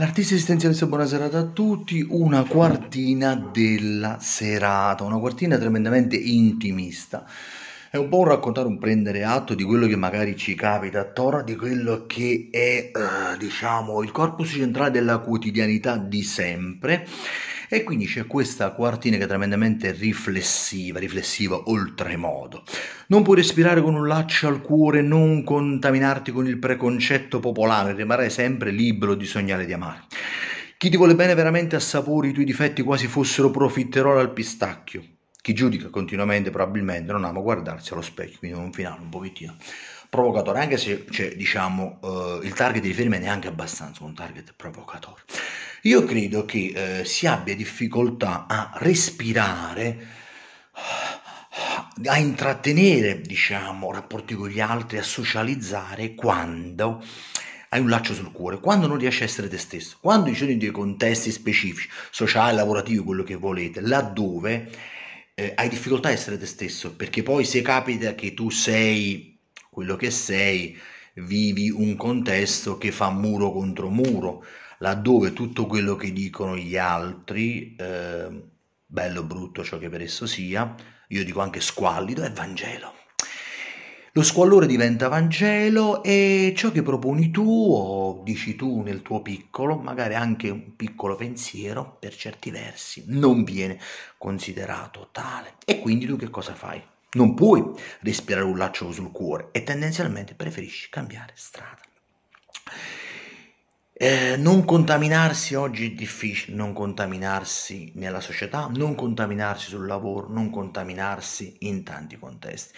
L'artista esistenzialista, buona buonasera a tutti, una quartina della serata, una quartina tremendamente intimista. È un po' un raccontare, un prendere atto di quello che magari ci capita attorno, di quello che è, eh, diciamo, il corpus centrale della quotidianità di sempre e quindi c'è questa quartina che è tremendamente riflessiva, riflessiva oltremodo. Non puoi respirare con un laccio al cuore, non contaminarti con il preconcetto popolare, rimarrai sempre libero di sognare di amare. Chi ti vuole bene veramente assapori i tuoi difetti quasi fossero profiterol al pistacchio. Chi giudica continuamente probabilmente non ama guardarsi allo specchio, quindi un finale un pochettino provocatore, anche se cioè, diciamo, eh, il target di riferimento è anche abbastanza un target provocatore. Io credo che eh, si abbia difficoltà a respirare a intrattenere, diciamo, rapporti con gli altri, a socializzare quando hai un laccio sul cuore, quando non riesci a essere te stesso, quando ci sono dei contesti specifici, sociali, lavorativi, quello che volete, laddove eh, hai difficoltà a essere te stesso, perché poi se capita che tu sei quello che sei, vivi un contesto che fa muro contro muro, laddove tutto quello che dicono gli altri, eh, bello brutto ciò che per esso sia, io dico anche squallido, è Vangelo. Lo squallore diventa Vangelo e ciò che proponi tu o dici tu nel tuo piccolo, magari anche un piccolo pensiero, per certi versi non viene considerato tale. E quindi tu che cosa fai? Non puoi respirare un laccio sul cuore e tendenzialmente preferisci cambiare strada. Eh, non contaminarsi oggi è difficile, non contaminarsi nella società, non contaminarsi sul lavoro, non contaminarsi in tanti contesti.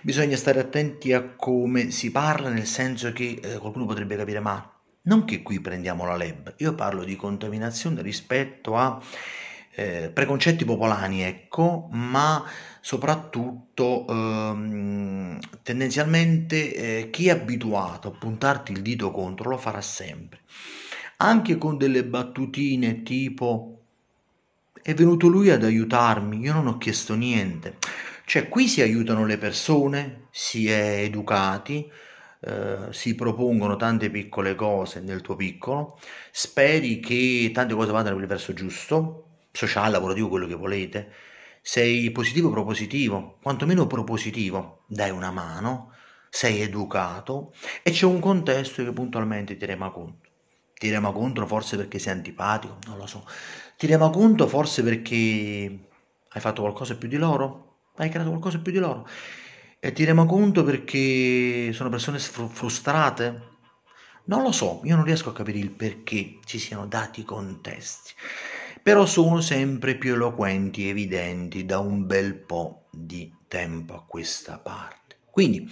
Bisogna stare attenti a come si parla, nel senso che eh, qualcuno potrebbe capire, ma non che qui prendiamo la lab, io parlo di contaminazione rispetto a eh, preconcetti popolani, ecco, ma soprattutto ehm, tendenzialmente eh, chi è abituato a puntarti il dito contro lo farà sempre, anche con delle battutine tipo è venuto lui ad aiutarmi, io non ho chiesto niente. Cioè qui si aiutano le persone, si è educati, Uh, si propongono tante piccole cose nel tuo piccolo, speri che tante cose vadano nel verso giusto, sociale, lavorativo, quello che volete, sei positivo o propositivo, quantomeno propositivo, dai una mano, sei educato e c'è un contesto che puntualmente ti rema conto. Ti rema conto forse perché sei antipatico, non lo so. Ti rema conto forse perché hai fatto qualcosa più di loro, hai creato qualcosa più di loro. E ti rema conto perché sono persone frustrate. Non lo so, io non riesco a capire il perché ci siano dati contesti però sono sempre più eloquenti e evidenti da un bel po' di tempo a questa parte. Quindi,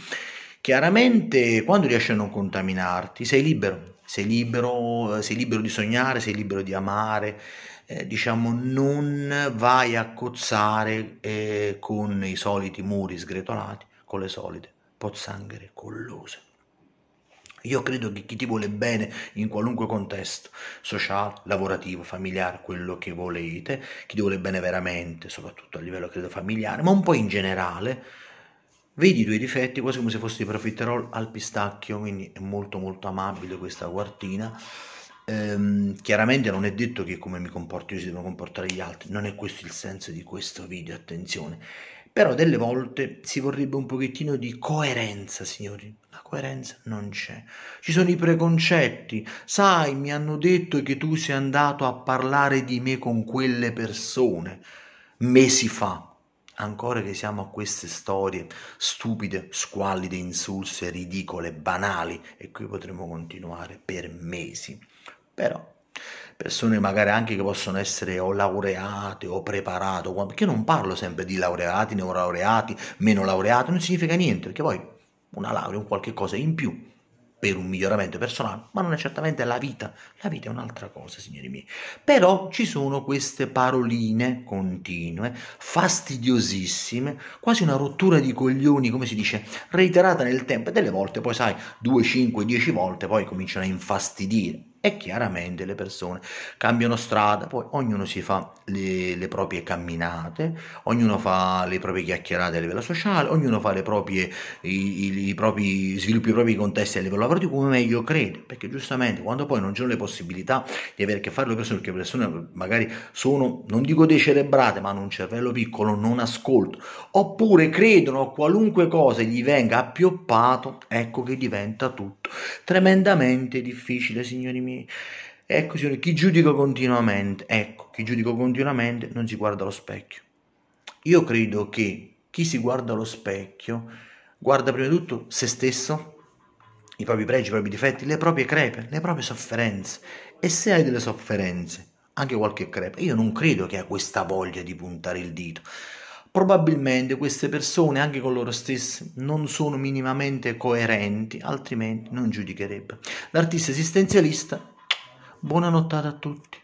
chiaramente, quando riesci a non contaminarti, sei libero, sei libero, eh, sei libero di sognare, sei libero di amare, eh, diciamo, non vai a cozzare eh, con i soliti muri sgretolati, con le solite pozzanghere collose. Io credo che chi ti vuole bene in qualunque contesto, sociale, lavorativo, familiare, quello che volete, chi ti vuole bene veramente, soprattutto a livello credo familiare, ma un po' in generale, vedi i tuoi difetti quasi come se fossi profiterol al pistacchio, quindi è molto molto amabile questa quartina. Ehm, chiaramente non è detto che come mi comporto io si devono comportare gli altri, non è questo il senso di questo video, attenzione però delle volte si vorrebbe un pochettino di coerenza, signori. La coerenza non c'è. Ci sono i preconcetti. Sai, mi hanno detto che tu sei andato a parlare di me con quelle persone mesi fa. Ancora che siamo a queste storie stupide, squallide, insulse, ridicole, banali. E qui potremmo continuare per mesi. Però persone magari anche che possono essere o laureate o preparate, perché non parlo sempre di laureati, neolaureati, meno laureati, non significa niente, perché poi una laurea è un qualche cosa in più per un miglioramento personale, ma non è certamente la vita, la vita è un'altra cosa, signori miei. Però ci sono queste paroline continue, fastidiosissime, quasi una rottura di coglioni, come si dice, reiterata nel tempo e delle volte poi sai, 2, 5, 10 volte poi cominciano a infastidire e chiaramente le persone cambiano strada, poi ognuno si fa le, le, proprie camminate, ognuno fa le proprie chiacchierate a livello sociale, ognuno fa le proprie, i, i, propri, sviluppi i propri contesti a livello lavorativo come meglio crede, perché giustamente quando poi non c'è le possibilità di avere a che fare con le persone, perché le persone magari sono, non dico decerebrate, ma hanno un cervello piccolo, non ascolto, oppure credono a qualunque cosa gli venga appioppato, ecco che diventa tutto tremendamente difficile, signori miei problemi. Ecco, signore, chi giudico continuamente, ecco, chi giudico continuamente non si guarda allo specchio. Io credo che chi si guarda allo specchio guarda prima di tutto se stesso, i propri pregi, i propri difetti, le proprie crepe, le proprie sofferenze. E se hai delle sofferenze, anche qualche crepa, io non credo che ha questa voglia di puntare il dito probabilmente queste persone anche con loro stesse non sono minimamente coerenti, altrimenti non giudicherebbe. L'artista esistenzialista, buona nottata a tutti.